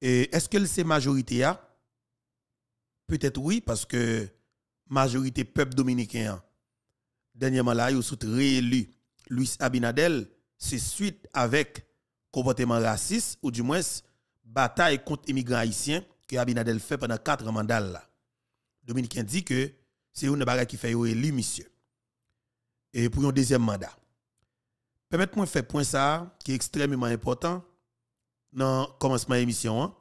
Et est-ce que c'est majorité Peut-être oui, parce que majorité peuple dominicain, hein. dernièrement là, a sont réélu. Luis Abinadel, c'est suite avec comportement raciste, ou du moins bataille contre immigrants haïtiens que Abinadel fait pendant quatre mandats là. Dominicain dit que c'est une bagarre qui fait élu, monsieur. Et pour un deuxième mandat. Permettez-moi de faire point ça, qui est extrêmement important dans le commencement de hein,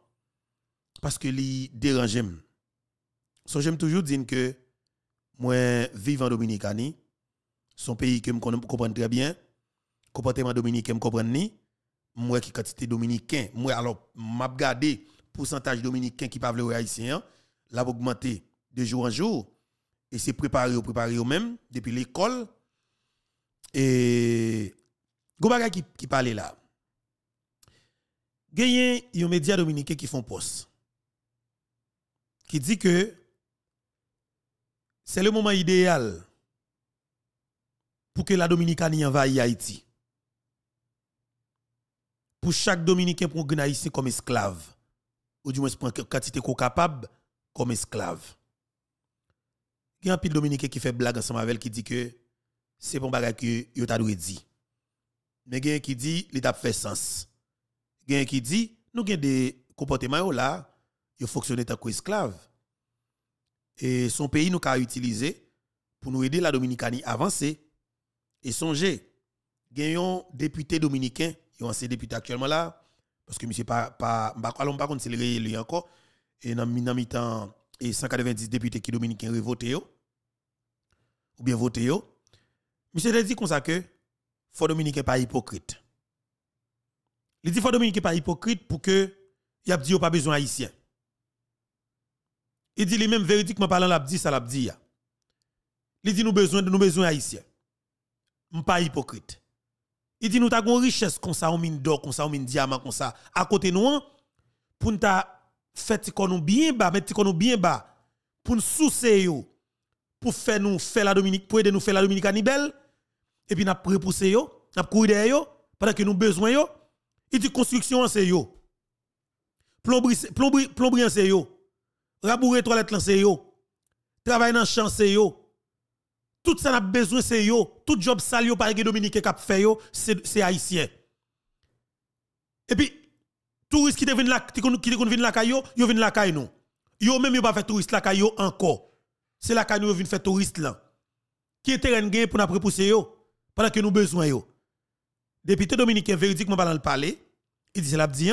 parce que les dérange. j'aime toujours dire que moi, vivant en Dominicanie, son pays que je comprends très bien, comportement dominicain, je comprends ni, moi qui quantité dominicain, moi alors, m'a gardé pourcentage dominicain qui parle Haïtien. là l'a augmenté de jour en jour, et c'est préparé au préparé au même, depuis l'école, et, go qui, qui parle là y a des médias dominicains qui font poste. Qui dit que c'est le moment idéal pour que la Dominicanie envahisse Haïti. Pour chaque Dominicain pour un comme esclave. Ou du moins pour une quantité capable comme esclave. Il y a un pile Dominicain qui fait blague ensemble avec qui dit que c'est bon bagage que vous avez dit. Mais il y a qui dit l'étape fait sens quelqu'un qui dit nous gen des comportements là yo fonctionner tant esclave et son pays nous a utilisé pour nous aider la Dominicanie à avancer et songer. gen un député dominicain un ancien député actuellement là parce que monsieur pas pas pas pas contre lui encore et dans mi temps et 190 députés qui dominicains voté ou bien voté yo monsieur dit comme ça que faut dominicain pas hypocrite il dit faut Dominique pas hypocrite pour que il a dit pas besoin haïtien. Il dit lui-même véridiquement parlant l'a dit ça l'a Il dit nous besoin nous besoin haïtien. pas hypocrite. Il dit nous avons une richesse comme ça, on mine d'or, comme ça, mine diamant comme ça à côté nous pour nous faire nous bien bas, mettre nous bien bas pour nous soucier pour faire nous faire la Dominique pour aider nous faire la Dominique à et puis nous repousser yo, nous courir derrière pendant que nous besoin yo il dit construction c'est yo. Plomberie c'est yo. Rabourer toilette c'est yo. Travail dans champ c'est yo. Tout ça n'a besoin c'est yo. Tout job sale yo par Dominique qui fait yo, c'est haïtien. Et puis touristes qui deviennent la qui viennent la kayo, yo viennent la kayo. Yo même yo pas fait touriste la kayo encore. C'est là yo viennent faire touriste là. Qui est terrain gain pour nous repousser yo pendant que nous besoin yo. Député dominicain véridiquement pas dans le parler il dit cela, dit,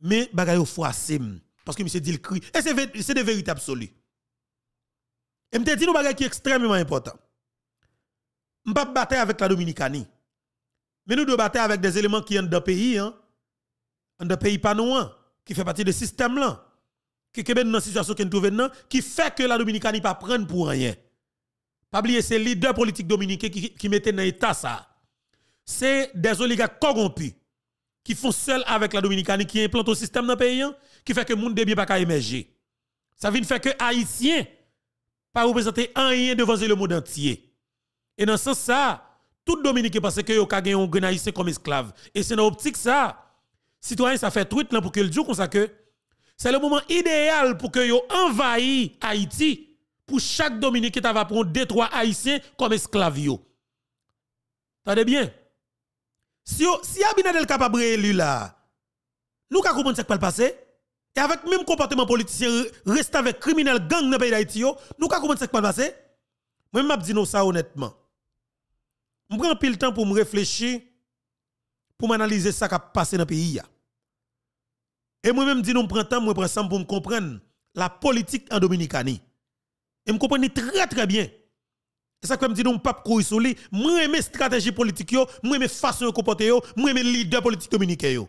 mais bagaille au froissé. Parce que monsieur dit le cri. Et c'est de vérité absolue. Et me dit nous choses qui est extrêmement important. Je ne pas battre avec la Dominicanie. Mais nous devons battre avec des éléments qui sont dans le pays, hein, dans le pays nous, qui fait partie du système là, qui est dans la situation qui nous qui fait que la Dominicanie pas prendre pour rien. Pas oublier, c'est leader politique dominicain qui, qui dans l'état ça. C'est des oligarques corrompus qui font seul avec la Dominicanie, qui implante au système dans le pays, hein, qui fait que le monde ne pas émerger. Ça vient faire que les Haïtien pas représenter rien devant le monde entier. Et dans ce sens, ça, tout Dominique pense que yo ka un Haïtien comme esclave. Et c'est dans l'optique ça, citoyen ça fait tout là pour que le comme ça que c'est le moment idéal pour que yo envahi Haïti pour chaque Dominique qui va prendre deux trois Haïtiens comme esclaves. Tendez bien. Si, si Abinadel capable élu là, nous comprenons comprendre ce qui peut passer. Et avec même comportement politicien, reste avec criminel gang dans le pays d'Haïti, nous comprenons comprendre ce qui peut passer. Moi, je dis ça honnêtement. Je prends le temps pour me réfléchir, pour m'analyser ce qui a passé dans le pays. Et moi-même, dis nous prends temps, pour me comprendre la politique en Dominicanie. Et me comprends très très bien. C'est ça que je dis, non, pas courir sur lui. Moi, j'aime stratégie politique, moi, j'aime façon de comporter, moi, j'aime leader politique dominicain.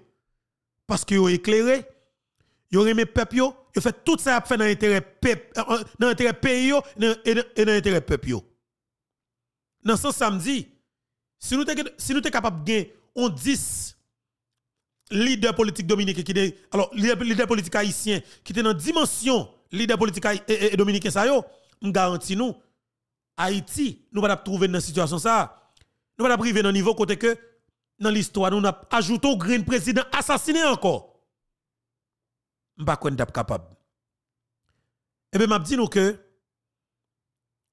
Parce que vous éclairé, vous aimé peuple, vous fait tout ça dans l'intérêt euh, euh, dans l'intérêt pays et dans l'intérêt peuple. Dans ce samedi, si nous sommes capables de gagner on 10 leaders politiques dominicains qui de, alors leader politique qui sont dans la dimension leader politique dominicain ça yo, me garantis nous Haïti, nous pas trouver dans situation ça. Nous pas arriver dans niveau que dans l'histoire nous avons ajouté au grand président assassiné encore. Je pas capable. Et eh bien je dis que que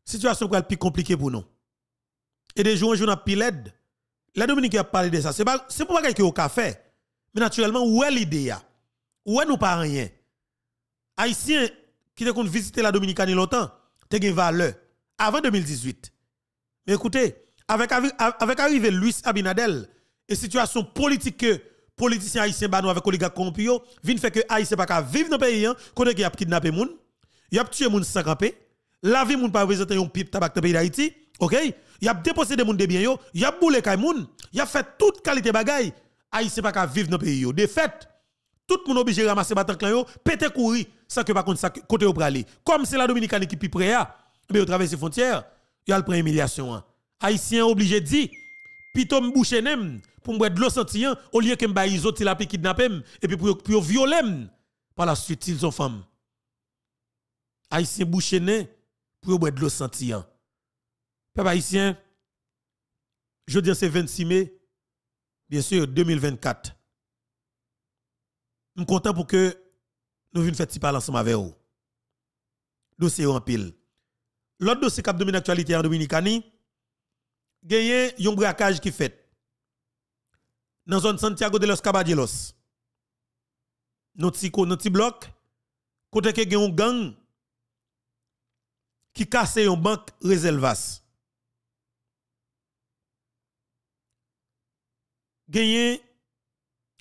situation est plus compliquée pour nous. Et des jours en jour n'a plus l'aide. La Dominique a parlé de ça. C'est pas c'est pour pas que au café. Mais naturellement où est l'idée Où est nous pas rien. Haïtien qui ont visité la Dominicaine longtemps, te des valeur avant 2018. Mais écoutez, avec, avec arrivée Luis Abinadel et situation politique que politiciens haïtiens banou avec oligarques corrompus vient fait que c'est pas vivre dans le pays hein, qu'on a kidnappé moun, y a tué moun sans camper, la vie moun pas représenter un pipe tabac dans le pays d'Haïti, OK Y a déposé des moun de bien yo, y a boulé kay moun, y a fait toute qualité bagay, c'est pas vivre dans le pays De fait, tout moun obligé ramasser batan clan yo, pété courir sans que par contre ça côté Comme c'est la Dominicaine qui pi près ah, au travers de les frontières, il a le humiliation. Hein. Haïtien obligé de dire, plutôt me boucher pour me de l'eau sentien, au lieu que me baise il a kidnapper et puis pour, pour violer. Par la suite, ils sont femmes. Haïtien bouché pour boire de l'eau sentien. Peuple haïtien, jeudi c'est 26 mai, bien sûr, 2024. Je suis content pour que nous venions faire petit parler ensemble avec vous. Dossier en pile. L'autre dossier qui de l'actualité en Dominicanie, il y a un braquage qui fait dans la zone Santiago de los Caballeros. Notre petit bloc, côté que un gang qui casse une banque réservas. Gagné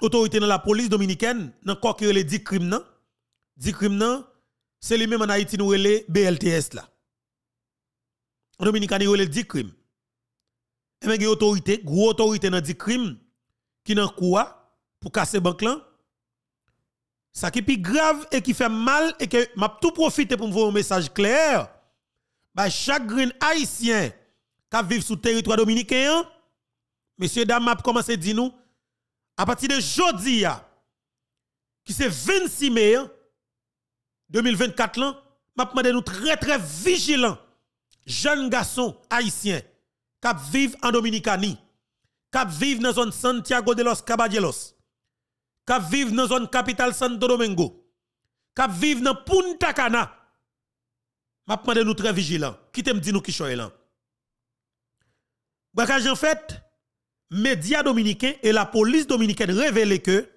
autorité dans la police dominicaine, dans quoi qui 10 crimes, 10 crimes, c'est lui-même en Haïti nous les BLTS là. Dominicain le 10 crimes. Et il y a une autorité, gros autorité dans 10 crimes qui n'a quoi pour casser banque là. Ça qui est plus grave et qui fait mal et que m'a tout profité pour vous voir un message clair. Bah, chaque green haïtien qui vit sur le territoire dominicain, messieurs, dames, m'a commencé à dire nous, à partir de jeudi, qui c'est 26 mai 2024, là, m'a demandé nous très très vigilants jeunes garçons haïtiens qui vivent en Dominicanie, qui vivent dans la zone Santiago de los Caballeros, qui vivent dans la zone capitale Santo Domingo, qui vivent dans Punta Cana. Je demande nous très vigilant. Qui te dit nous qui sommes là? Braquage en fait, médias dominicains et la police dominicaine révélé que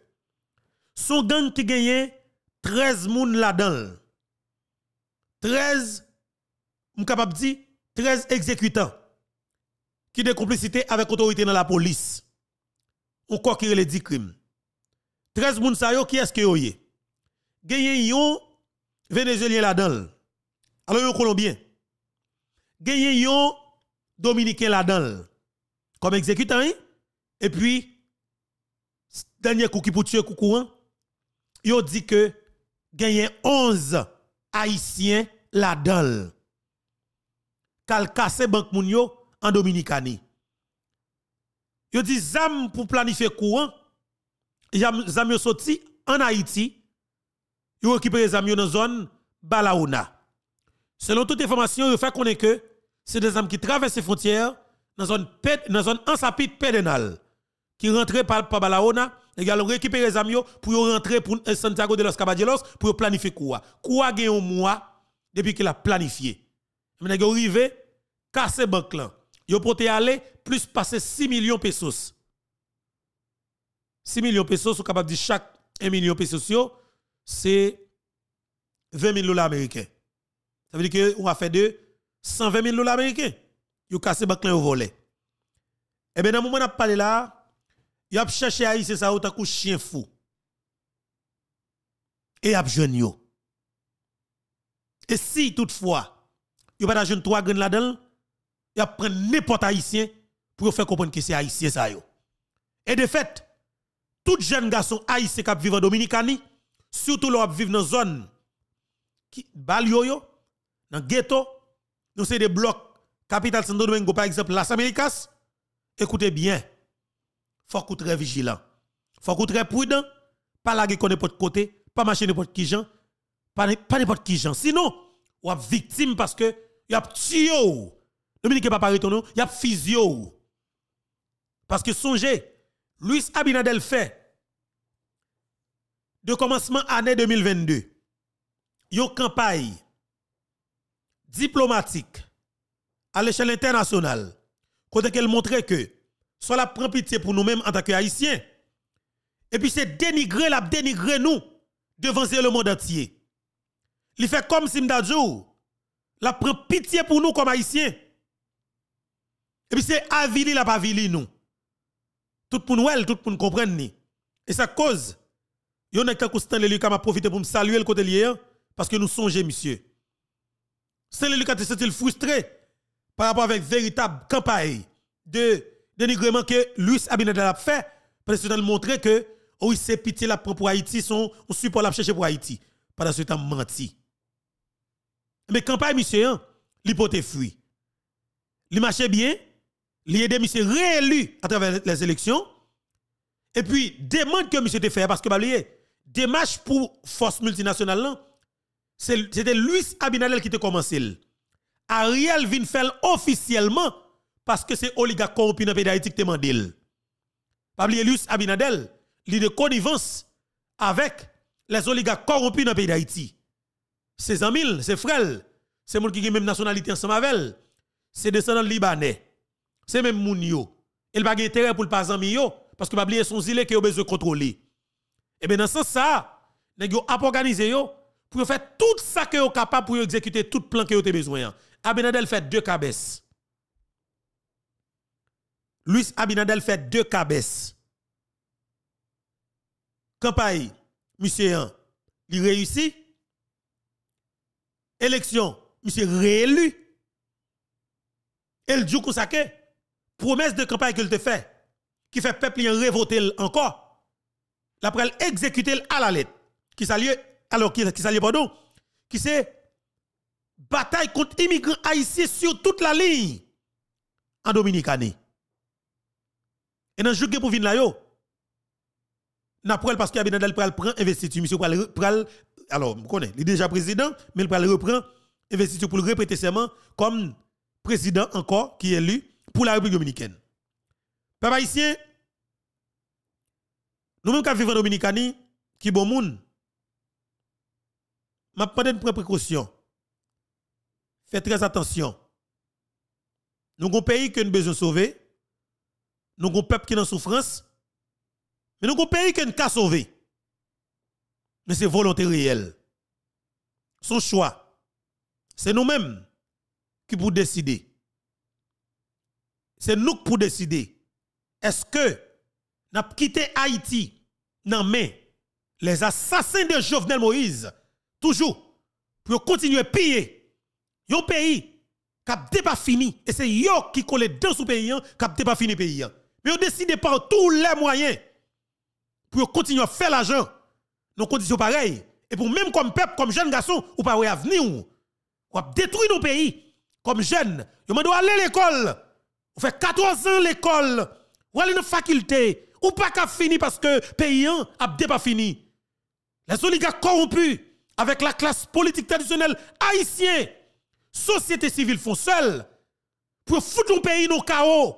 son gang qui gagne 13 moun là-dedans. 13 suis capable de dire 13 exécutants qui ont complicité avec autorité dans la police. Ou quoi qui les 10 crimes. 13 personnes, qui est-ce que yo y Gagné un Vénézuélien là-dedans. Alors yon Colombien. Gagné un Dominicain là-dedans. Comme exécutant, hein? Et puis, dernier coup qui pour tuer coucouan, hein? yon dit que gagné 11 Haïtiens là-dedans kal casser banque moun yo en Dominicani. Yo dit zam pour planifier courant, zam yo sorti en Haïti, yo récupéré zam yo dans zone Balaona. Selon toute information, yo fait connaître que c'est des zam qui traversent les frontières dans zone en zone ansapit pédénal qui rentraient par, par Balaona et ont récupéré les amis pour rentrer pour euh, Santiago de los Caballeros pour planifier quoi. Quoi gen un mois depuis qu'il a planifié mais vous rive casser banque là. Yo aller plus passer 6 millions pesos. 6 millions pesos, ou capable de dire chaque 1 million pesos, c'est 20 000 dollars américains. Ça veut dire qu'on a fait de 120 000 dollars américains. Yo casser banque là au volé. Et eh bien, dans le moment où on a parlé là, il a cherché à c'est ça un chien fou. Et vous a yo. Et si toutefois, pas d'agent trois graines là-dedans, y a prendre n'importe haïtien pour faire comprendre que c'est haïtien ça yo. Et de fait, tout jeune garçon haïtien qui vivent en Dominicanie, surtout l'on vivent dans zone qui bal yo yo, dans ghetto, dans c'est des blocs capital Santo Domingo par exemple Las Americas, écoutez bien. Faut qu'on très vigilant. Faut être très prudent, pas laguer qu'on n'importe côté, pas marcher n'importe qui gens, pas n'importe qui gens. Sinon, ou victime parce que y a Dominique pas Yop y a physio. Parce que songez, Luis Abinadel fait de commencement année 2022 une campagne diplomatique à l'échelle internationale côté qu'elle montrait que soit la prend pitié pour nous-mêmes en tant que haïtiens et puis c'est dénigrer la dénigrer nous devant le monde entier. Il fait comme m'dadjou. La prend pitié pour nous comme haïtiens. Et puis c'est avili la pavili nous. Tout pour nous, tout pour nous comprendre. Et sa cause, yon a que Stanley qui m'a profité pour me saluer le côté lié, parce que nous songeons, monsieur. l'élu qui te senti frustré par rapport avec véritable campagne de dénigrement que Luis Abinadel a fait, parce de a montré que, oui, oh, c'est pitié la pour Haïti, son support la chercher pour Haïti. Pendant ce temps, menti. Mais quand pas monsieur, hein, l'hypothèse fuit. Il marchait bien, il de monsieur réélu à travers les élections. Et puis, demande que monsieur te fait, parce que, bah, démarche pour force multinationale, c'était Luis Abinadel qui te commencé. Ariel vient faire officiellement parce que c'est oligarque corrompu dans le pays d'Haïti qui te mandé. Pas bah, Luis Abinadel, il de connivence avec les oligarques corrompus dans le pays d'Haïti c'est amis, c'est frères, c'est monde qui a même nationalité ensemble avec elle. C'est descendant libanais. C'est même moun yo. Il pas intérêt pour le pas yo parce que pas oublier son zile que a besoin contrôler. Et bien dans ce sens ça, il yo a organisé pour faire tout ça que yo capable pour exécuter tout plan que yo te besoin. Abinadel fait deux cabesses. Luis Abinadel fait deux cabesses. Campagne, monsieur il réussit élection, il s'est réélu. Et le que promesse de campagne qu'il te fait, qui fait peuple y révoter encore, l'après exécuter à la lettre, qui s'allie, alors qui, s'allie, pardon, qui s'est bataille contre immigrants haïtiens sur toute la ligne en Dominicanie. Et dans le jeu pour venir là, yo, n'a parce qu'il y a bien prend investiture, monsieur pral alors, vous connaissez, il est déjà président, mais il va le reprendre, investiture pour le répéter seulement comme président encore qui est élu pour la République dominicaine. Papa haïtien, nous-mêmes qui vivons en Dominicanie, qui bon monde, m'a pas de précaution. Faites très attention. Nous avons un pays qui a besoin de sauver. Nous avons un peuple qui est en souffrance. Mais nous avons un pays qui a sauver mais c'est volonté réelle. Son choix, c'est nous-mêmes qui pour décider. C'est nous qui pour décider. Est-ce que nous quitté Haïti dans mais les assassins de Jovenel Moïse, toujours, pour continuer à piller un pays qui n'a pas fini. Et c'est eux qui collent dans ce pays, qui n'ont pas fini pays. Mais on décidé par tous les moyens pour continuer à faire l'argent nos conditions pareilles. Et pour même comme peuple, comme jeune garçon, ou pas avenir. Ou a détruit nos pays. Comme jeunes. Vous doit aller à l'école. Vous fait 14 ans l'école. Ou aller dans la faculté. Ou pas qu'à finir parce que paysan a pas fini. Les oligarques corrompus avec la classe politique traditionnelle haïtienne, société civile font seul pour foutre nos pays dans chaos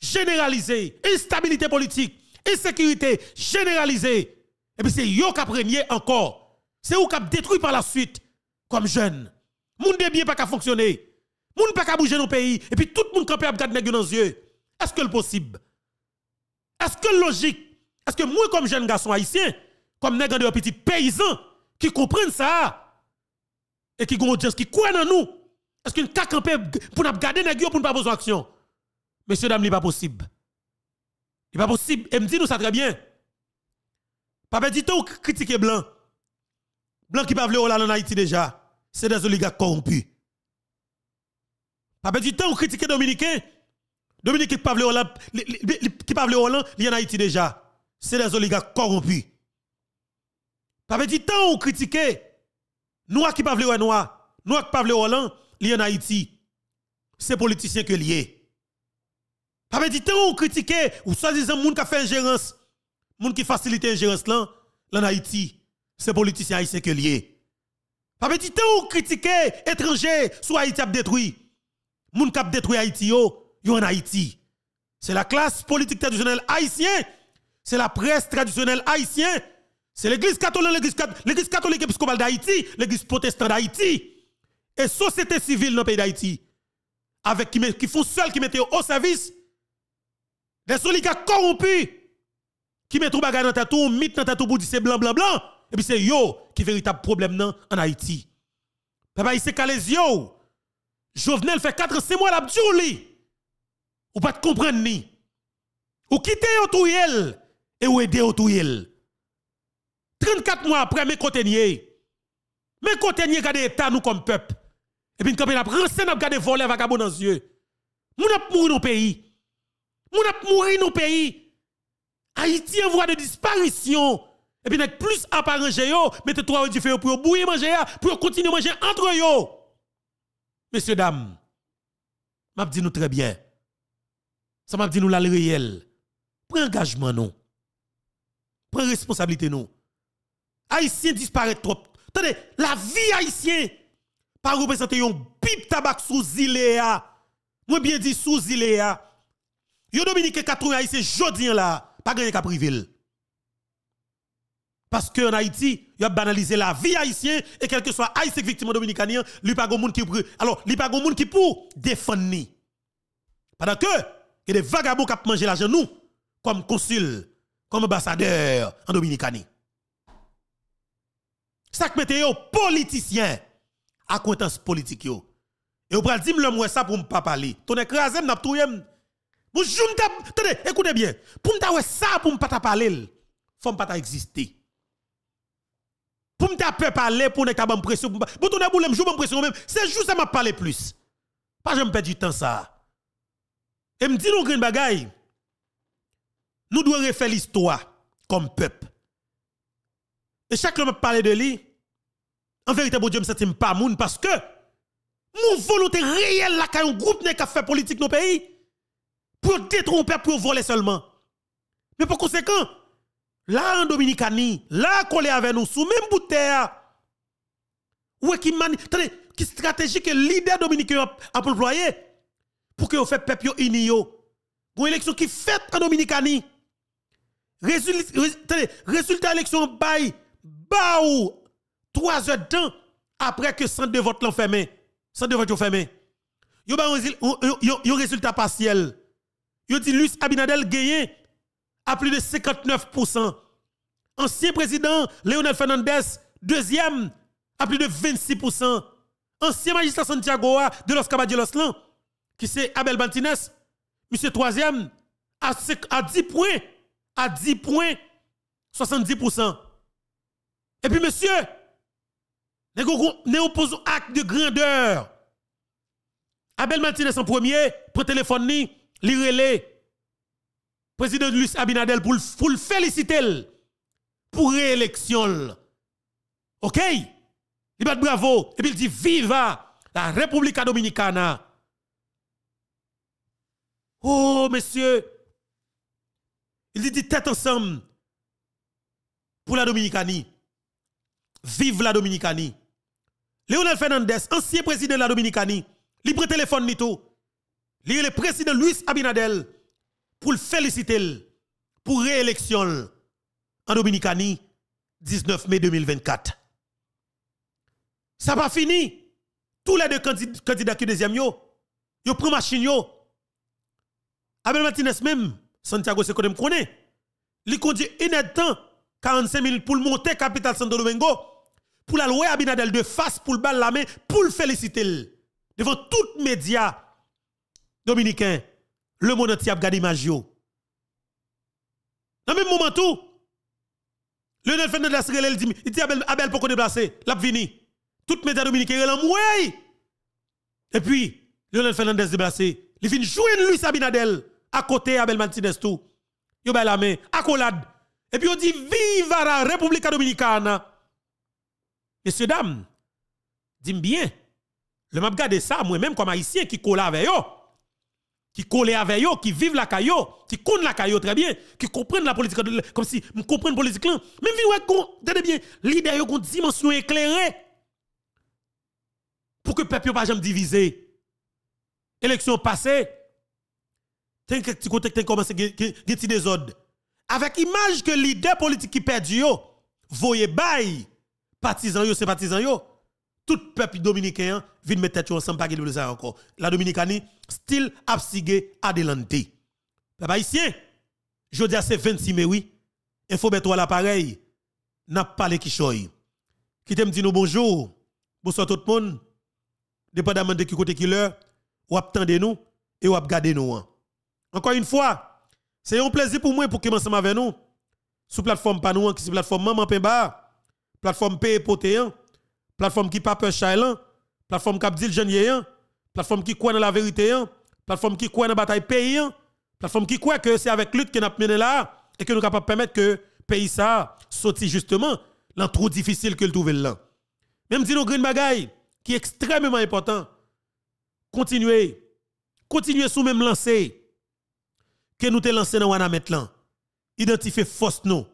généralisé, instabilité politique, insécurité généralisée. Et eh puis c'est yo qui a encore. C'est vous qui a détruit par la suite, comme jeune. Moun de bien pas qu'à fonctionner. Moun pas qu'à bouger nos pays. Et puis tout le monde campé à garder dans les yeux. Est-ce que le possible? Est-ce que logique? Est-ce que moi, comme jeune garçon haïtien, comme nègre de petit paysan, qui comprennent ça, et qui ont qui croient dans nous, est-ce qu'il t'a campé pour nous garder nègre pour ne pas besoin d'action? Messieurs, dames, ce n'est pas possible. Il n'est pas possible. Et me dit nous ça très bien. Papa dit tout critiquer blanc. Blanc qui pas vle la en Haïti déjà, c'est des oligarques corrompus. Papa dit tout critiquer dominicain. Hein? Dominique qui pavle vle là qui pas vle en Haïti déjà, c'est des oligarques corrompus. Papa dit tant critiquer Noir qui parle vle noir, noir qui pas li en Haïti. C'est politicien que lié. Papa dit tant critiquer ou soi-disant moun qui fait ingérence moun qui facilite ingérence là en Haïti, c'est politicien haïtien que lié. Pas dit temps ou critiquer étranger sous Haïti a détruit. Moun kap détruit Haïti yo, yo en Haïti. C'est la classe politique traditionnelle haïtien, c'est la presse traditionnelle haïtien, c'est l'église catholique, l'église catholique épiscopale d'Haïti, l'église protestante d'Haïti et société civile dans le pays d'Haïti avec qui, qui font seuls qui mettent au service des oligarques corrompus qui met tout bagage dans ta tatou, mythe dans ta tatou pour dire c'est blanc, blanc, blanc. Et puis c'est yo qui véritable problème nan, en Haïti. Papa, il se calé yo. Jovenel fait 4 6 mois la li. Ou pas te comprendre ni. Ou quitte yo tout et ou aider tout 34 mois après mes conteniers. Mes conteniers gade état nous comme peuple. Et puis quand il a pris n'a gade voler vagabond dans yeux. Mon a mourir nos pays. Mon a dans nos pays. Haïti en voie de disparition. Et puis, plus à pas ranger, mettez trois du feu pour bouillir manger, pour continuer à manger entre eux. Messieurs, dames, m'a dit nous très bien. Ça m'a dit nous la réel. Prends engagement, nous. Prends responsabilité, nous. Haïtien disparaît trop. Tenez, la vie haïtienne, pas représenter un pipe tabac sous Zilea. Moi bien dit sous Zilea. Yo Dominique 80 haïtien jodien là pas gagner qu'à privé. Parce qu'en Haïti, il a banalisé la vie haïtienne et quel que soit haïtien victime dominicanien, il pas qui Alors, il pas de monde qui pour défendre. Pendant que, il y a des vagabonds qui ont mangé l'argent nous, comme consul, comme ambassadeur en Dominicanie. Ça que mettez politicien à compétence politique yo. Et vous pral dire, moi ça pour ne pas parler. Ton écrasé, n'a pas vous attendez, écoutez bien. Pour me ça, pour me pas parler, faut pas pas exister. Pour me peu parler, pour ne pas pression, pour que tourner boule, même. C'est juste ça m'a parlé plus. Pas j'aime perdre du temps ça. Et me dit nous bagaille. Nous devons refaire l'histoire comme peuple. Et chaque fois que je parle de lui. En vérité, Dieu, je ne me pas parce que mon volonté réelle, là, quand un groupe qui fait politique dans nos pays, pour détromper, pour voler seulement. Mais pour conséquent, là en Dominicanie, là est avec nous, sous même bout de terre, ou qui mani, qui stratégie que leader dominicain a employé pour que vous fait peuple Pour Une élection qui fait en Dominicanie. Résultat élection bail, baou, trois heures de après que centre de vote l'ont Centre de vote l'ont fermé. a un résultat partiel. Yo dit Luis Abinadel gagné à plus de 59%. Ancien président Léonel Fernandez, deuxième, à plus de 26%. Ancien magistrat Santiago de Los Caballeros qui c'est Abel Bantines, monsieur troisième, à, 10 points, à 10 points, 70%. Et puis monsieur, nous opposons acte de grandeur. Abel Martinez en premier, Pour téléphone le président Luis Abinadel pour le féliciter pour réélection. OK Il bat bravo et puis il dit viva la République Dominicana. Oh monsieur, il dit tête ensemble pour la Dominicanie. Vive la Dominicanie. Léonel Fernandez, ancien président de la Dominicanie, libre téléphone ni tout le président Luis Abinadel pour le féliciter pour réélection en Dominicanie 19 mai 2024. Ça pas fini. Tous les deux candidats qui deuxième yo, yo prend machine yo. Abel Martinez même, Santiago c'est qu'on connaît. Il conduit une temps 45 minutes, pour monter capitale Santo Domingo pour la louer Abinadel de face pour le bal la main pour le féliciter devant tout médias Dominicain, le monde entier a gardé Magio. Dans le même moment tout, Lionel Fernandez il dit, il dit Abel, Abel pour qu'on déplacer, l'a vini. Tout le média dominicain est là, Et puis, Lionel Fernandez déplacé, il vient joindre Luis sabinadel. à côté Abel Martinez tout. Yo bay ben, la main, accolade. Et puis on dit Viva la République Dominicana. Messieurs, dames, dis bien, le map gade ça, moi-même comme haïtien qui colle avec eux qui collent avec eux, qui vivent la caillou, qui connaissent la caillou très bien, qui comprennent la politique, comme si ils comprennent la politique. Même si vous bien, l'idée est une dimension éclairée pour que le peuple ne soit divisé. Élection passée, tu as commencé à des désordre. Avec l'image que leader politique qui perd, voyez bail, partisans, c'est partisans tout peuple dominicain vient mettre tête ensemble pas de ça encore. La Dominicanie, style absigé adelante. Papa ici, je dis à c'est 26 mai oui, il faut mettre l'appareil, n'a pas les kichoy. Qui t'aime dit nous bonjour, bonsoir tout le monde, dépendamment de qui côté qui l'heure, ou attendez nous et ou garder nous. Hein. Encore une fois, c'est un plaisir pour moi pour que ensemble avec nous sur plateforme Panouan hein, qui la plateforme Maman Pemba, plateforme P e plateforme qui pas peur chailan, plateforme qui dit le jeune hein. plateforme qui croit dans la vérité hein. plateforme qui croit dans la bataille pays hein. plateforme qui croit que c'est avec lutte que nous mené là et que nous capable permettre que pays ça sorti justement dans trop difficile que le trouver là. Même si nous green bagaille qui est extrêmement important. Continuez. Continuez sous même lancer que nous te lancé dans wana maintenant. Identifiez force nous.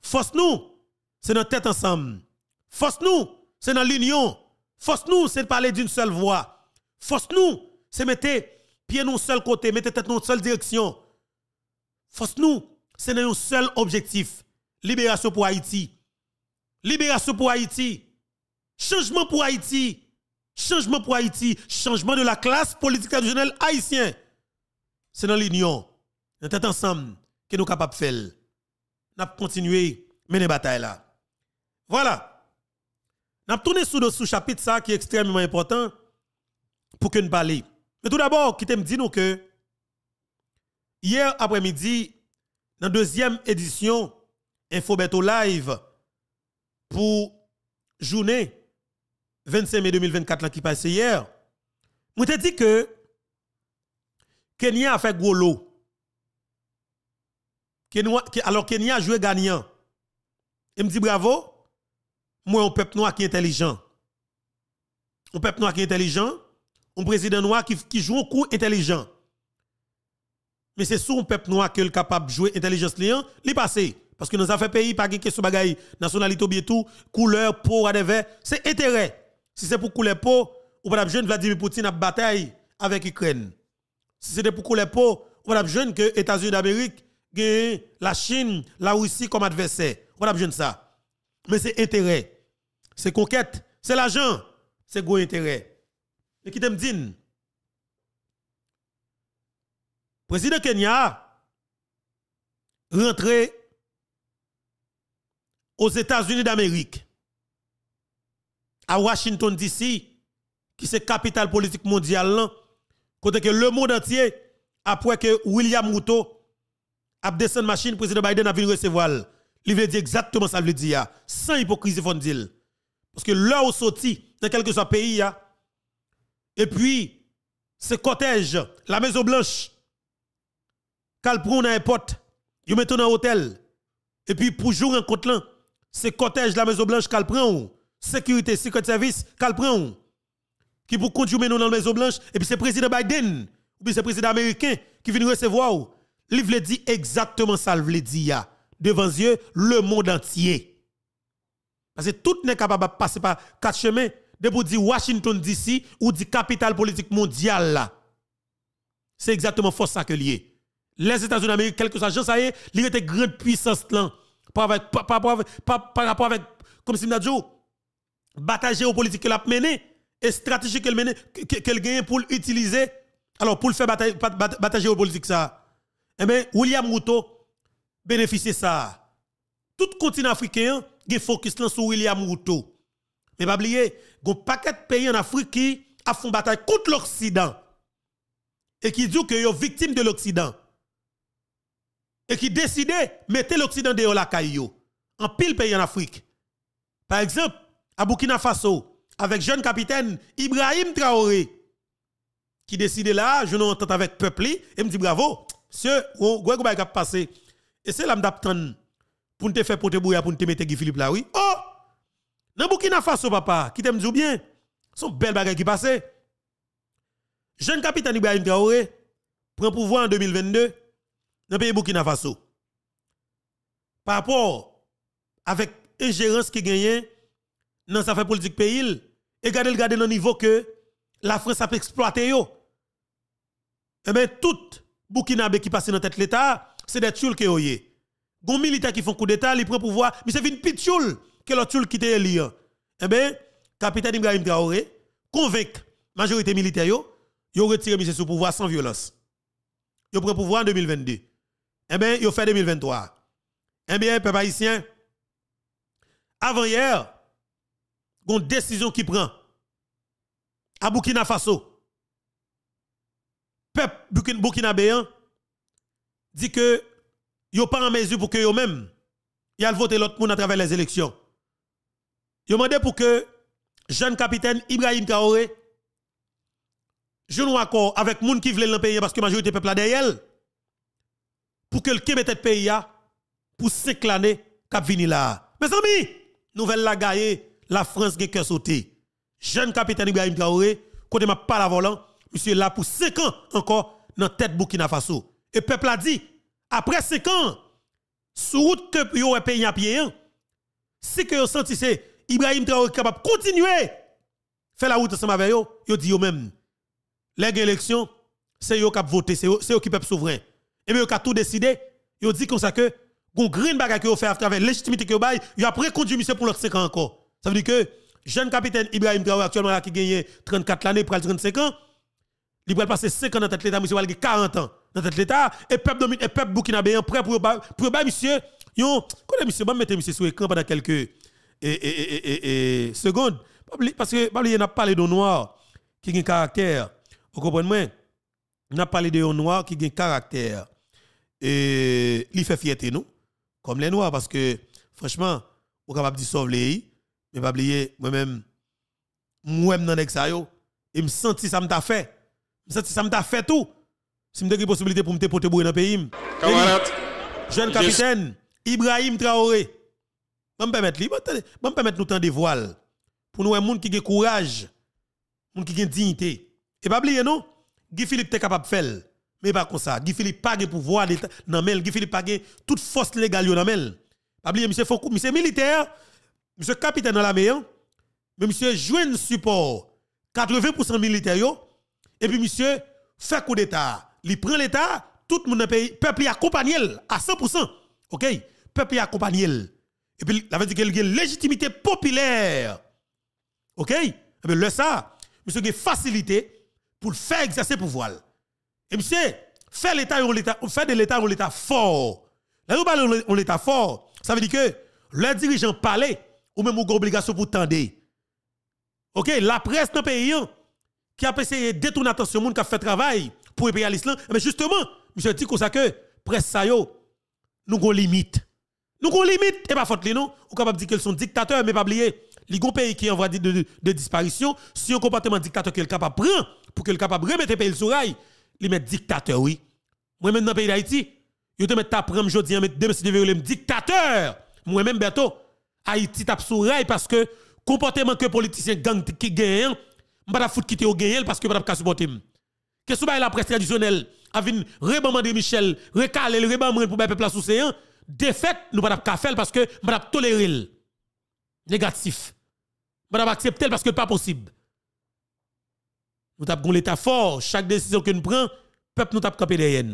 Force nous, c'est notre tête ensemble. Force nous, c'est dans l'union. Force nous, c'est de parler d'une seule voix. Force nous, c'est mettre pied un seul côté, mettre tête une seule direction. Force nous, c'est dans un seul objectif. Libération pour Haïti. Libération pour Haïti. Changement pour Haïti. Changement pour Haïti. Changement de la classe politique traditionnelle haïtienne. C'est dans l'union. Nous sommes ensemble que nous sommes capables de faire. Nous continuons mener bataille Voilà. Nous tourné sous le sous-chapitre ça qui est extrêmement important pour que nous parlions. Mais tout d'abord, qui me dit nous que hier après-midi, dans la deuxième édition Infobeto Live pour journée 25 mai 2024 là, qui passait hier, nous te dit que Kenya a fait gros lot. alors Kenya a joué gagnant. Il me dit bravo moi, un peuple noir qui est intelligent. Un peuple noir qui est intelligent. Un président noir qui, joue un coup intelligent. Mais c'est sous un peuple noir qui est capable de jouer intelligence lien, li passé. Parce que nous avons fait pays, pas question bagaille, nationalité ou tout, couleur, peau, adversaire, C'est intérêt. Si c'est pour couler peau, ou pas jeune Vladimir Poutine à bataille avec l'Ukraine. Si c'est pour couler peau, ou pas jeune que États-Unis d'Amérique, la Chine, la Russie comme adversaire. On a besoin de ça. Mais c'est intérêt c'est conquête, c'est l'argent, c'est gros intérêt. Et qui te dit Président Kenya rentré aux États-Unis d'Amérique, à Washington DC, qui c'est capitale politique mondiale, côté que le monde entier, après que William Ruto a descendu machine, président Biden a vu recevoir. Il veut dire exactement ça, veut dire, sans hypocrisie, parce que l'heure où sorti, dans quel que soit pays, et puis, ce cottage, la Maison Blanche, qui prend dans un pote, ils mettent dans un hôtel, et puis pour jouer un compte là, ce de la Maison Blanche, qu'elle prend, sécurité, secret service, qu'elle prend, qui pour conduire nous dans la Maison Blanche, et puis c'est président Biden, ou bien c'est président américain qui vient nous recevoir. Il dit exactement ça, il dit devant eux, le monde entier. Parce que tout n'est capable de passer par quatre chemins. De vous dire Washington DC ou dit capital politique mondial là. C'est exactement force ça que lié. Les États-Unis d'Amérique, quel ça y est, il ils grande puissance là. Par rapport avec, comme si dit, bataille géopolitique qu'elle a mené. et stratégie qu'elle mène, qu'elle pour l'utiliser. Alors, pour le faire bataille, bataille géopolitique ça. Eh bien, William Ruto bénéficie ça. Tout continent africain, qui focus sur William Ruto. Mais pas oublier, un paquet de pays en Afrique qui a une bataille contre l'Occident et qui dit que sont victime de l'Occident et qui décide mettre l'Occident dehors la caillou en pile pays en Afrique. Par exemple, à Burkina Faso, avec jeune capitaine Ibrahim Traoré, qui décide là, je n'ai entends avec peuple, et me dit bravo, monsieur, vous avez passé. Et c'est là que pour te faire pote bouya, pour te mettre Guy Philippe là, oui. Oh! Dans Burkina Faso, papa, qui t'aime bien, son belles bagage qui passe. Jeune capitaine Ibrahim Traoré prend pouvoir en 2022 dans le pays Burkina Faso. Par rapport avec l'ingérence qui gagne dans sa politique pays, et garder le garder dans niveau que la France a exploité. Eh bien, tout Faso qui passe dans tête l'État, c'est des tuiles qui ont gon militaire qui font coup d'état, il prend pouvoir, mais c'est une pitchoul que l'autre qui était élu. Eh bien, capitaine Ibrahim Traoré convainc majorité militaire yo, yo retire monsieur sous pouvoir sans violence. Yo prend pouvoir en 2022. Eh bien, yo fait 2023. Eh bien, peuple haïtien, avant hier, gon décision qui prend à Burkina Faso. Peuple Burkina Béan dit que yo pas en mesure pour que yo même y a voté l'autre monde à travers les élections. Yo demandé pour que jeune capitaine Ibrahim Kaoré je nous accord avec moun qui veulent le pays parce que majorité peuple a derrière pour que le mette le pays pour s'éclater années venir là. Mes amis, nouvelle la la France qui cœur sauté. Jeune capitaine Ibrahim Kaoré, côté m'a pas la volant, monsieur là pour 5 ans encore dans tête Burkina Faso. Et peuple a dit après 5 ans, sur route que avez payé à pied, hein. si que yo que Ibrahim Traoré capable de continuer faire la route ensemble avec vous, vous dit vous même les élections, c'est vous qui voter, c'est vous qui peuple souverain. Et eh bien yo tout décidé, vous dit comme ça que gon green bagay que yo fait à travers légitimité que yo bail, vous avez conduit monsieur pour l'autre 5 ans encore. Ça veut dire que jeune capitaine Ibrahim Traoré actuellement qui qui gagne 34 ans l'année, prend 35 ans, il va passer 5 ans dans tête de l'état monsieur va 40 ans dans tête l'État, et peuple Dominique, et peuple Burkinabé, prêt pour pour monsieur, yon, connais monsieur, bon mettez monsieur sur l'écran pendant quelques secondes, parce que, il n'a parlé de noir qui a un caractère, vous comprenez n'a pas parlé de noir qui a un caractère, et il fait fierté nous, comme les noirs, parce que, franchement, on est capable de sauver les mais pas oublier, moi-même, moi-même dans l'exayo, et me sentit, ça me fait. fait, me ça me fait tout, si j'ai une possibilité pour me déporter dans le pays. Jeune capitaine, Ibrahim Traoré. Je me permettre, pas me permettre nous temps de voile. Pour nous, e un monde qui a courage, un monde qui a dignité. Et pas oublier, non? Guy Philippe est capable de faire. Mais pas comme ça. Guy Philippe pas de pouvoir dans le Guy Philippe pas de toute force légale dans le Pas oublier, monsieur Foucault, monsieur militaire, monsieur capitaine dans la main. Hein? mais monsieur joint support 80% militaire, et puis monsieur fait coup d'État il prend l'État, tout le monde pays, peuple accompagné à 100%. OK? Peuple accompagné. Et puis, il veut dire qu'il y a une légitimité populaire. OK? Et eh bien, le ça, monsieur, il facilité pour faire exercer pouvoir. Et monsieur, faire l'État, faire de l'État un l'État fort. Là, nous parle d'un État fort. Ça veut dire que le dirigeant parlait ou même une obligation pour tendre. OK? La presse dans le pays qui a essayé de détourner l'attention monde qui a fait travail pour payer l'Islande. Mais justement, je dis ça que presse ça yo, nous avons limite. Nous avons limite, et pas faute non. Ou capable de dire qu'ils sont dictateurs, mais pas oublier. Les grands pays qui envoient de, de, disparition, si un comportement dictateur que le capable prendre, pour qu'il le capable remettre le pays sur rail, les mettre dictateur, oui. Moi, même dans le pays d'Haïti, je te mettre ta prem jodi, mettre dictateur. Moi, même, bientôt, Haïti tape sur rail parce que comportement que politicien gang qui gagne, m'bada foutre quitter au gagne parce que m'bada pas supporter que ce soit la presse traditionnelle, avin ben de Michel, le rebamande pour le peuple sous de défaite, nous ne pouvons pas faire parce que nous ne tolérer négatif. Nous ne accepter parce que pas possible. Nous avons l'état fort, chaque décision que nous prenons, le peuple nous tape camper derrière.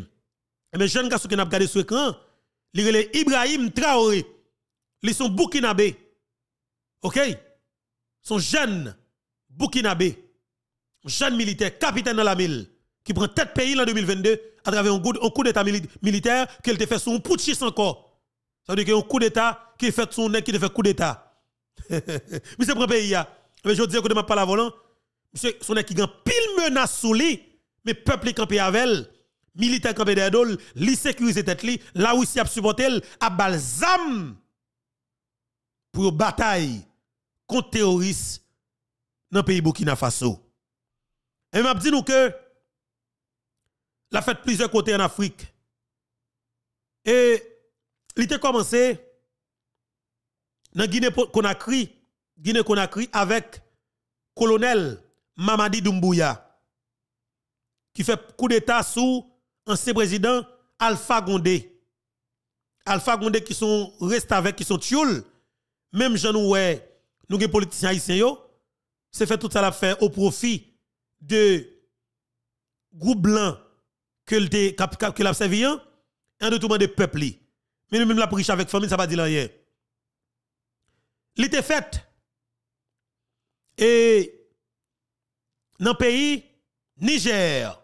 Mais jeune garçon qui nous pas regardé sur l'écran, il est Ibrahim Traoré. Ils sont Burkinabé. OK? Son jeune Burkinabé. Jeune militaire, capitaine dans la mille qui prend tête pays en 2022 à travers un coup, d'état militaire qu'elle te fait son putschis encore. Ça veut dire un coup d'état qui fait son nez qui fait coup d'état. Mais c'est pour pays Mais je dis que demain pas la volant, monsieur son nez qui gagne pile menace sous lui, mais peuple est campé avec elle. Militaire campé derrière elle, sécuriser tête là où a supporté à balzam pour bataille contre terroristes dans le pays Burkina Faso. Et m'a dit nous que la fait plusieurs côtés en Afrique. Et il était commencé dans Guinée-Conakry, Guinée-Conakry avec colonel Mamadi Doumbouya qui fait coup d'état sous ancien président Alpha Gondé. Alpha Gondé qui sont restés avec qui sont tchoul Même Jean nous les politiciens haïtiens c'est fait tout ça l'affaire au profit de groupes blancs que le cap l'a et hein? un de tout le monde peuple. Mais même la riche avec famille, ça va dire rien. Il était Et dans le pays, Niger,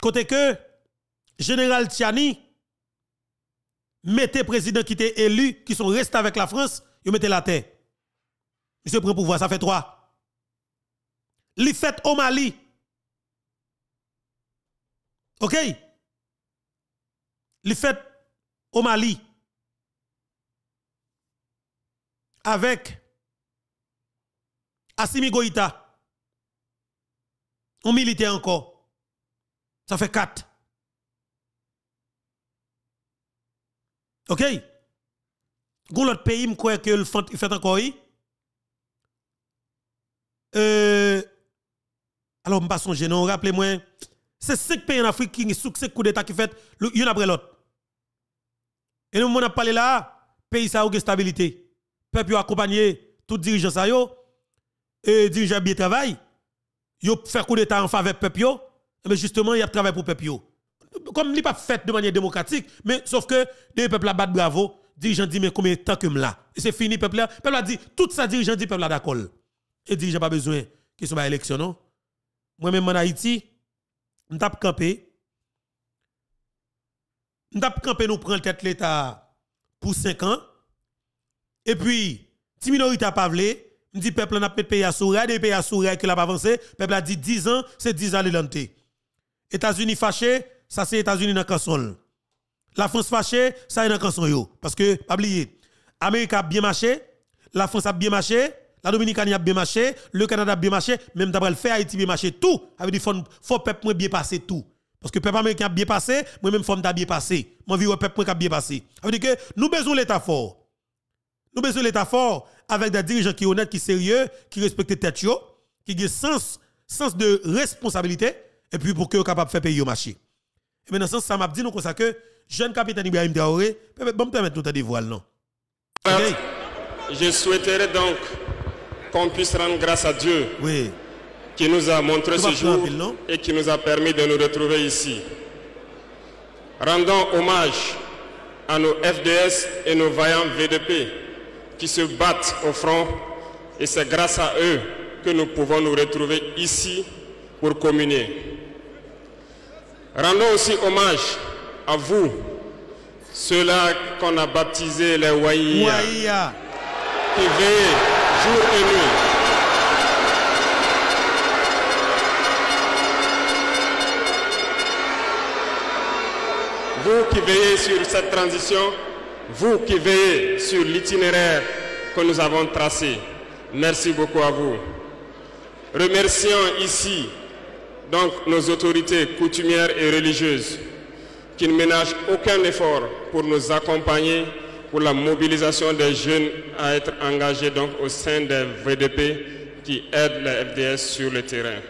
côté que général Tiani mettez président qui était élu, qui sont restés avec la France, il mettait la terre. Monsieur prend pouvoir, ça fait trois. Li fait au Mali, OK les fêtes au Mali avec Assimi Goïta. On militaire encore. Ça fait quatre. OK Gon l'autre pays me croit que le fait encore euh, alors me pas songer non rappelez-moi c'est 5 pays en Afrique qui ont fait coup coups d'État qui fait l'un après l'autre. Et nous, on a parlé là, pays ça a une stabilité. Peuple accompagné, tout dirigeant ça yo, et dirigeant bien travail, yo fait coup d'État en faveur peuple mais justement, il y a travail pour peuple Comme il pas fait de manière démocratique, mais sauf que, le peuple a battu bravo, dirigeant dit, mais combien de temps que là? Et c'est fini, peuple là. Peuple a dit, tout ça dirigeant dit, peuple là d'accord. Et dirigeant pas besoin qu'ils soient à l'élection, Moi-même en Haïti, nous avons campé. Nous avons campé, nous prenons tête l'État pour 5 ans. Et puis, si minorité a pas voulu, nous dit peuple n'a pas payé à sourire, des pays à sourire qui l'a pas avancé. Peuple a dit 10 ans, c'est 10 ans de Les États-Unis fâchés, ça c'est États-Unis dans canson. La France fâchée, ça est dans console. Parce que, pas oublier, Amérique a bien marché, la France a bien marché, la Dominique a bien marché, le Canada a bien marché, même d'après le fait, Haïti bien marché, tout. Avec du il faut peuple bien passer tout. Parce que peuple américain a bien passé, moi-même, il bien passé. Moi, vivre peuple a bien passé. Ça veut dire que nous besoin l'État fort. Nous besoin l'État fort avec des dirigeants qui sont honnêtes, qui sont sérieux, qui respectent tête, qui ont sens, sens de responsabilité, et puis pour que capables de faire payer au marché. Et maintenant, ça m'a dit, nous, comme ça que, jeune capitaine Ibrahim Traoré, bon, permettre nous de dévoiler, non? Euh, je souhaiterais donc qu'on puisse rendre grâce à Dieu qui nous a montré ce jour et qui nous a permis de nous retrouver ici. Rendons hommage à nos FDS et nos vaillants VDP qui se battent au front et c'est grâce à eux que nous pouvons nous retrouver ici pour communier. Rendons aussi hommage à vous, ceux-là qu'on a baptisés les Waïa, qui veillent jour et Vous qui veillez sur cette transition, vous qui veillez sur l'itinéraire que nous avons tracé, merci beaucoup à vous. Remercions ici donc nos autorités coutumières et religieuses qui ne ménagent aucun effort pour nous accompagner pour la mobilisation des jeunes à être engagés donc au sein des VDP qui aident la FDS sur le terrain.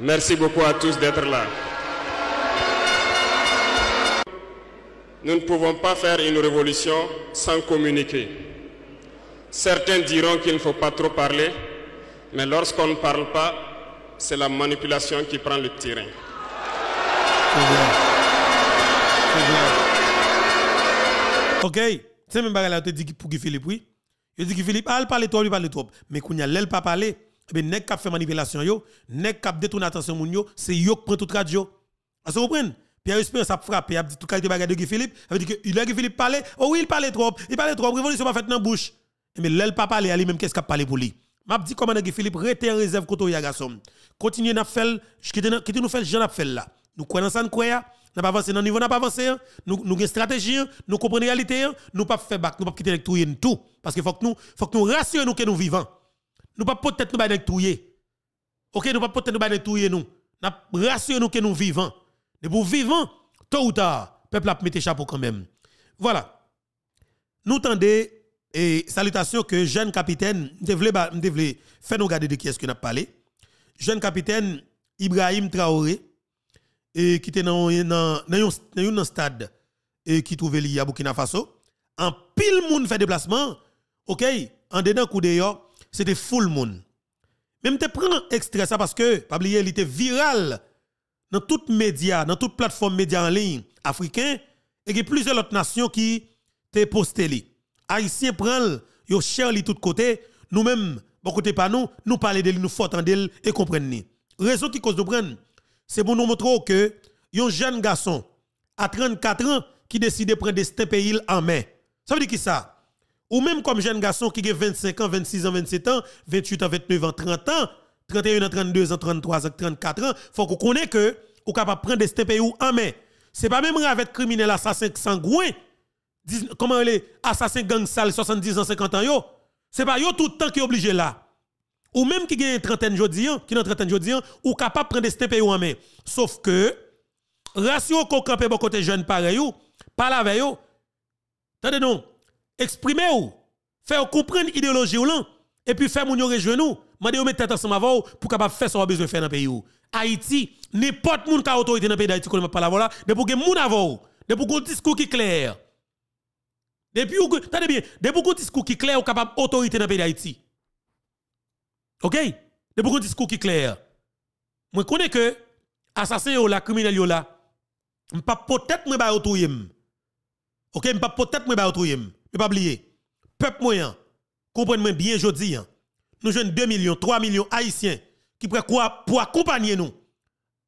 Merci beaucoup à tous d'être là. Nous ne pouvons pas faire une révolution sans communiquer. Certains diront qu'il ne faut pas trop parler, mais lorsqu'on ne parle pas, c'est la manipulation qui prend le terrain. Ok. C'est même pas là, te dit pour Guy Philippe oui. Il dit Guy Philippe, ah, il parle trop, il parle trop. Mais quand il a pas parler, eh ben nèg qui faire manipulation yo, n'est qui détourne attention moun yo, c'est yo qui prend toute radio. Vous comprenez Pierre Espérance a frappé, a dit tout qualité bagarre de Guy Philippe, a dit que il a Guy Philippe parle, oh oui, il parle trop, il parle trop, révolution pas fait dans bouche. Mais eh l'el pas parler, lui même qu'est-ce qu'il parlé pour lui m'a dit comment Guy Philippe rete en réserve contre garçon Continuez à faire qui nous fait genre n'a fait là. Nous croyons ça nous croyons n'a pas avancé dans niveau n'a pas avancé hein. nous nous une stratégie hein. nous comprenons la réalité hein. nous pas faire back nous pas quitter tout tout parce que faut que nous faut que nous vivons. nous que nous vivons nous pas peut-être nous bailler touyer OK nous pas peut-être nous bailler touyer nous n'a rassurer nous que nous vivons et pour vivant tôt ou tard peuple a mettre chapeau quand même voilà nous tendez et salutations que jeune capitaine nous devons faire nous garder de qui est-ce que a parlé jeune capitaine Ibrahim Traoré et qui était dans un stade et qui trouvait lié à Burkina Faso. En pile monde fait déplacement, OK, en dedans coup d'ailleurs c'était full monde. Même te prends extrait ça parce que pas il était viral dans toutes médias, dans toute plateforme médias en ligne africain et que plusieurs autres nations qui te posté li. Haïtien prend yo cher li tout côté, nous-mêmes bon côté pas nous, nous parler de lui, nous faut entendre et comprendre ni. Raison qui cause de prendre c'est pour nous montrer que un jeune garçon à 34 ans qui décide de prendre des pays en main. Ça veut dire qui ça Ou même comme jeune garçon qui a 25 ans, 26 ans, 27 ans, 28 ans, 29 ans, 30 ans, 31 ans, 32 ans, 33 ans, 34 ans, faut qu'on connaisse que ou capable de prendre des pays en main. C'est pas même avec criminel assassin sanguin, comment les assassins gang sale 70 ans 50 ans yo, c'est pas yo tout le temps qui est obligé là ou même qui gagne trentaine jodi hein, qui une trentaine jodi hein, ou capable de prendre des pays en main sauf que ratio qu'on camper bon côté jeune pareil ou parle avec eux tendez nous exprimez ou faire comprendre l'idéologie, ou et puis faire moun yo rejoindre nous mandé mettre tête ensemble avant pour capable faire ce qu'on a besoin de faire dans le pays ou Haïti n'importe moun qui a autorité dans le pays d'Haïti qu'on pas la là de pour que moun de pour un discours qui clair depuis ou bien de pour un discours qui clair ou capable autorité dans le pays d'Haïti OK le beaucoup un discours qui est clair. Moi connais que assassin ou la criminel yo ne pas peut-être moi ba je OK, m pas peut-être moi ba ne Mais pas oublier. Peuple moyen, comprenez-moi bien jodi hein. Nous avons 2 millions, 3 millions haïtiens qui prêt quoi pour accompagner nous.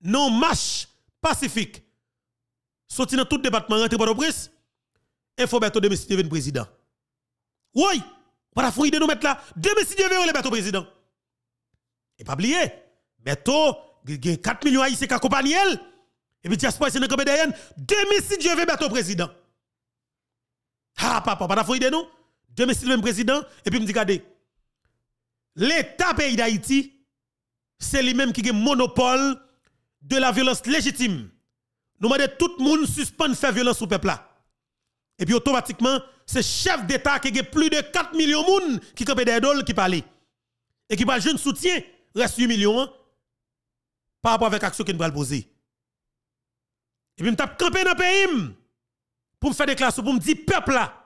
Non marche pacifique. Sorti dans tout département rentrer par le prince. Info vous Demessi le président. Oui, pas la fouille de nous mettre là. Demessi devient le président. Et pas oublier, bientôt, il y a 4 millions haïtiens qui accompagnent elle. Et puis, diaspora, c'est dans le Demi si Dieu veut bientôt président. Ah, papa, pas d'affaire idée, non? le même président. Et puis, me dit, regardez, l'État pays d'Haïti, c'est lui-même qui a monopole de la violence légitime. Nous demandons tout le monde suspendre faire violence au peuple là. Et puis automatiquement, c'est chef d'État qui a plus de 4 millions de monde qui campent des qui parlent. Et qui parle jeune soutien reste 8 millions hein, par rapport avec l'action que nous allons poser. Et puis, je tape camper dans le pays pour me faire classes pour me dire, peuple là,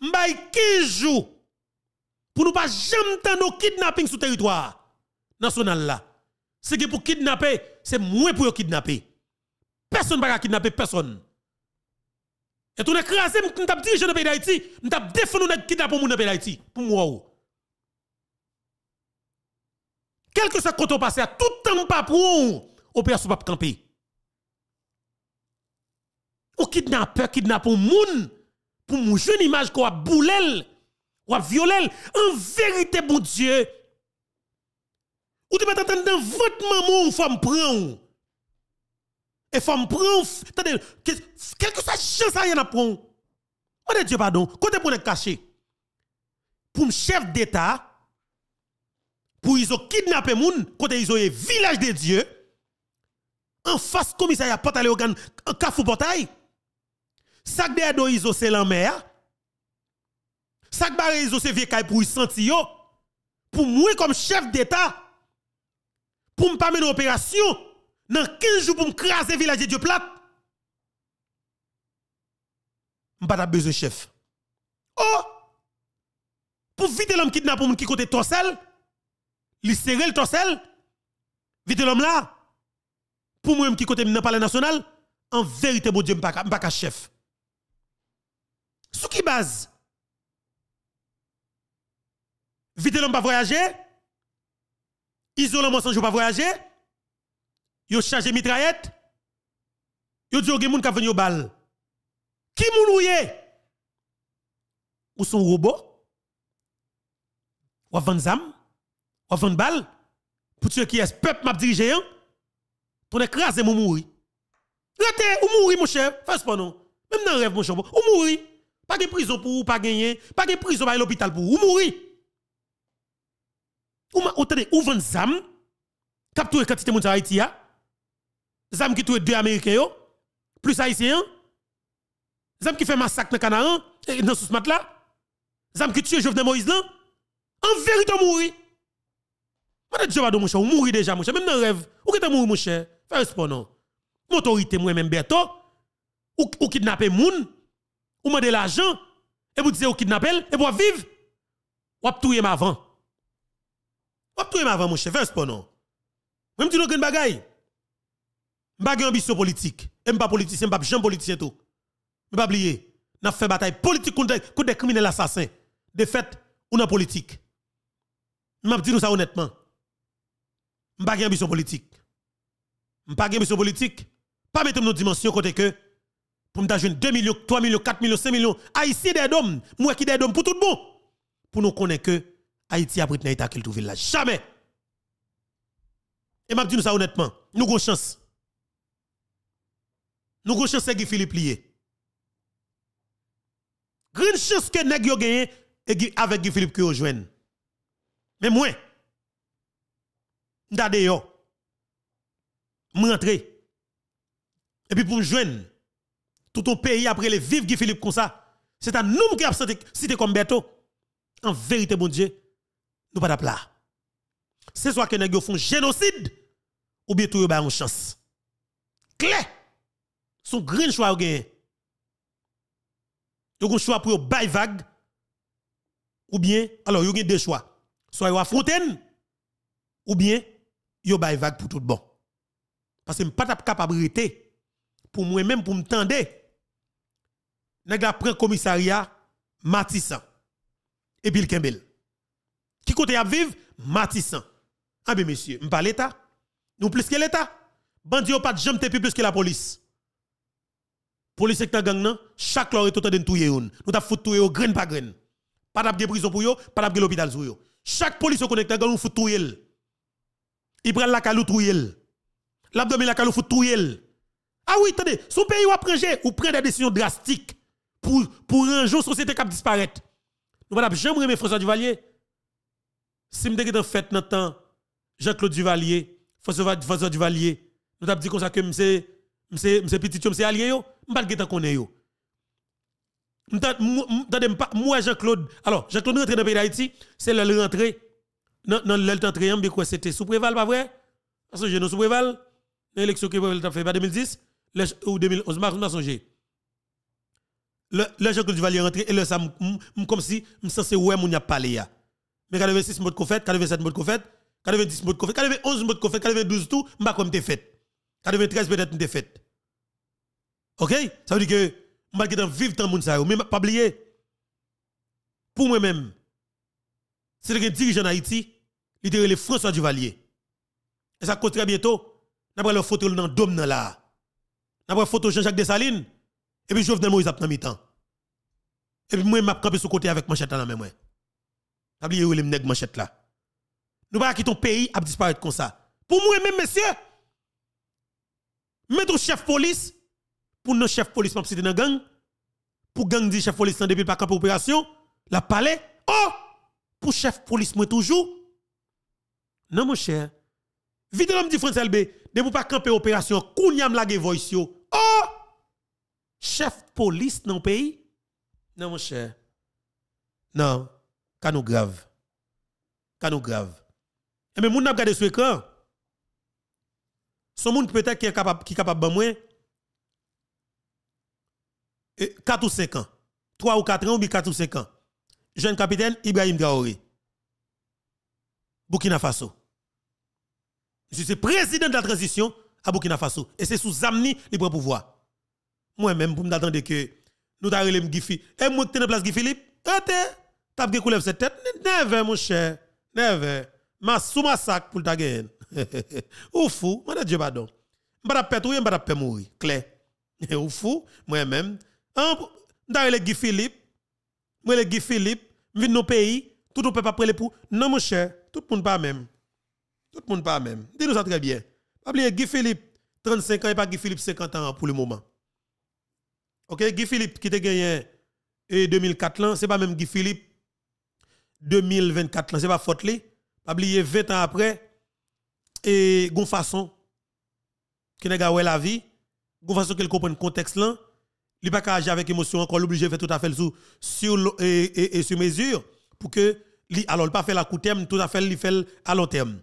je vais 15 jours pour nous pas jamais entendre kidnapping sur le territoire national là. qui est pour kidnapper, c'est moins pour kidnapper. Personne ne va kidnapper personne. Et tout écrasé, je vais diriger le pays d'Haïti, je vais défendre les kidnapping pour le pays d'Haïti, pour moi quel que soit le côté passé, tout le temps pas pour opération pas camper. Ou kidnappeur, kidnappe moun, pour mon jeune image qu'on a boulel, ou a violel, en vérité, bon Dieu. Ou tu peux t'attendre dans votre maman, ou faut me prendre. Et faut me prendre, attendez, quelque soit chance y en à prendre. Oh Dieu, pardon, côté pour être caché. Pour un chef d'État, pour ils ont kidnappé moun côté ils ont village des dieux en face commissariat portail En cafou portail sac de ils ont c'est mère sac barre ils ont c'est vieux pour y senti pour mourir comme chef d'état pour me pas mener opération dans 15 jours pour me craser village de Dieu plate pas besoin chef oh pour vite l'homme kidnappé moun qui côté torsel li le tossel, vite l'homme là, pour moi qui côté dans le national, en vérité, bon Dieu, je ne pas chef. Sous qui base? Vite l'homme pas voyager, isolement sans jour pas voyager, yo chargé mitraillette, yo dit gens moun ka venu bal. Qui moun ouye? Ou son robot? Ou avanzam? ou vendre balle pour ceux qui est peuple m'a dirigé hein ton écrasé mon mouri rete ou mouri mon cher fais pas non même dans rêve mon cher ou mouri pas de prison pour ou pas gagner pas de prison à l'hôpital pour ou mouri ou ma attendez ou vente zam capturer quantité monde Haïti a zam qui tue deux américains yo plus haïtiens zam qui fait massacre dans et eh, dans ce mat là zam qui tue Jovenel Moïse là en vérité mouri on de déjà mon même dans rêve. Ou que t'es mouru mon cher, fais pas non. autorité moi même bientôt. ou, kidnapper moun, ou demander l'argent et vous dites, ou kidnapper et vous vivre. Ou tout ma avant. Ou tout ma avant mon cher, fais pas non. Même tu n'as aucune bagaille. M'pa une ambition politique, et pas politicien, pas jeune politicien tout. pas oublier, n'a fait bataille politique contre des criminels assassins. De fait, on a politique. m'a dit nous ça honnêtement. Je pas ambition politique. Je pas ambition politique. Pas mettre nos dimensions côté que pour me 2 millions, 3 millions, 4 millions, 5 millions. Haïti des hommes, moi qui des hommes pour tout le monde. Pour nous connaître que Haïti a pris un état qu'il trouve là. Jamais. Et m'a dit nous ça honnêtement, nous avons chance. Nous avons chance que Philippe Lié. Grande chance que nous yo gagné avec Guy Philippe qui joué. Mais moi, je yo. rentré. Et puis pour joindre, tout ton pays après les vivre Guy Philippe comme ça, c'est à nous qui tu cité comme Beto. En vérité, mon Dieu, nous pas là. C'est soit que nous font génocide ou bien tout yon une chance. Clé, son grand choix ou a un choix pour yon bay vague ou bien, alors a deux choix. Soit yon affronten ou bien yo bay vague pour tout bon. Parce que je pas capable de pour moi-même, pour me tendre. Nèg la le commissariat Matissan. Et Bill Kembel. Qui côté à vivre Matissan. Ah ben monsieur, m'pas l'état. Nous plus que l'état. Bandi yo pas de plus que la police. Police secteur gang chaque l'or est tout de tout une. Nous t'a foutu yon grain par grain. Pas de prison pour yo, pas de l'hôpital pour yo. Chaque police au connecteur gang nous foutu yon il prend la calou trouille. L'abdomen la calou fout Ah oui, attendez, son pays ou prendre ou prend des décisions drastiques pour pour un jour société cap disparaître. Nous pas jamais François Duvalier. Si me en fait notre temps Jean-Claude Duvalier, François, Duvalier, nous avons dit comme ça que monsieur monsieur petit c'est allié yo, pas qu'on est yo. Moi Jean-Claude, alors Jean-Claude rentre dans le pays d'Haïti, c'est le rentrée dans l'Elta Triangle, quoi c'était sous Préval, pas vrai? Parce que je ne sous Préval, l'élection qui Préval a fait, pas bah, 2010, ou 2011, mars, on a songé. Le que tu vas y rentrer, et le ça, comme si, je censé ouais, mon y a parlé. Mais 86 mots de fait, 87 mots de fait, 90 mots de fait, 91 mots de fait, 92 tout, je comme t'es fait. 93 peut-être t'es fait. OK? Ça veut dire que, je dans vivre dans le monde, mais pas oublier. Pour moi-même, c'est le dirigeant d'Haïti, il était le François Duvalier. Et ça compte très bientôt, n'a une photo dans dôme dans là. N'a une photo Jean-Jacques Dessalines et puis je Jovenel Moïse dans mi-temps. Et puis moi m'a camper sur côté avec manchette dans la main. Pas oublier le nèg manchette là. Nous pas quitter ton pays à disparaître comme ça. Pour moi même messieurs, maître chef police pour nos chef police pas dans gang pour gang dit chef police depuis pas camp opération, la palais. Oh, pour chef police moi toujours non, mon cher. Vite l'homme dit France LB, ne vous pas camper opération, kounyam lage voice yo. Oh! Chef police dans le pays? Non, mon cher. Non, nous grave. nous grave. Et eh, mais moun n'a pas sur écran. Son moun peut-être qui est capable, qui capable de 4 eh, ou 5 ans. 3 ou 4 ans, ou 4 ou 5 ans. Jeune capitaine, Ibrahim Gaori. Burkina Faso c'est président de la transition à Burkina Faso. Et c'est sous Zamni qui prend pouvoir. Moi-même, pour m'attendre que nous le Gifi. Et moi, de en place Philippe, t'as-tu pris couleur cette tête. Never, mon cher. Never. Ma sous sac pour le gagne. Ou fou, moi, Dieu pardon. M'bada ou m'bada mourir. Clair. Ou fou, moi-même. Hein, m'attendre le Philippe. Moi, le Guy Philippe. nos pays. Tout le monde peut pas pour. Non, mon cher. Tout le monde pas même. Tout le monde pas même. Dis-nous ça très bien. Pas oublier Guy Philippe, 35 ans et pas Guy Philippe, 50 ans pour le moment. Ok, Guy Philippe qui te gagné en 2004 là, c'est pas même Guy Philippe 2024 là, c'est pas faute li. Pas oublier 20 ans après et gon façon qui n'a gawé la vie, gon façon qu'il comprenne contexte là, il pas agir avec émotion encore l'obligé faire tout à fait sous sur et, sur mesure pour que li alors pas faire la court terme, tout à fait il fait à long terme.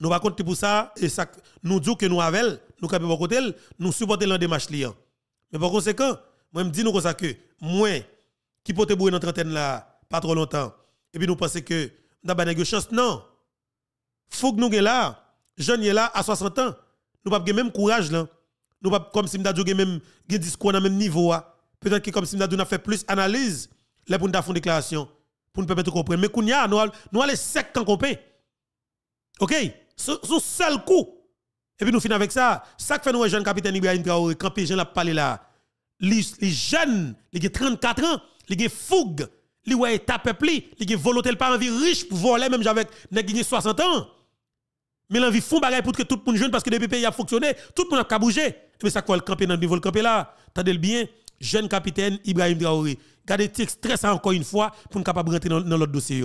Nous pas pour ça et ça nous dit que nous avons, nous capable côté, nous supporter des matchs liant. Mais par conséquent, moi me dis nous ça que moi qui peut bouer notre trentaine là pas trop longtemps et puis nous pensons que d'abord pas de chance non. Faut que nous là, jeune là à 60 ans, nous pas même courage là. Nous pas comme si nous avons même discours dans même niveau hein. Peut-être que comme si nous avons fait plus analyse là pour nous faire une déclaration pour nous permettre de comprendre mais nous nous aller sec quand OK son seul coup. Et puis nous finissons avec ça. Ça que fait nous, jeune capitaine Ibrahim Traoré, quand les gens parlé là, les jeunes, les 34 ans, les fougue, les ouais, tapent les volonté, pas envie riche pour voler, même avec les 60 ans. Mais l'envie font bagaille pour que tout le monde jeune, parce que depuis pays a fonctionné, tout le monde a bougé. Et puis ça quoi le dans le niveau, là. Tendez bien, jeune capitaine Ibrahim Traoré. Gardez vous très ça encore une fois pour nous capable rentrer dans, notre l'autre dossier.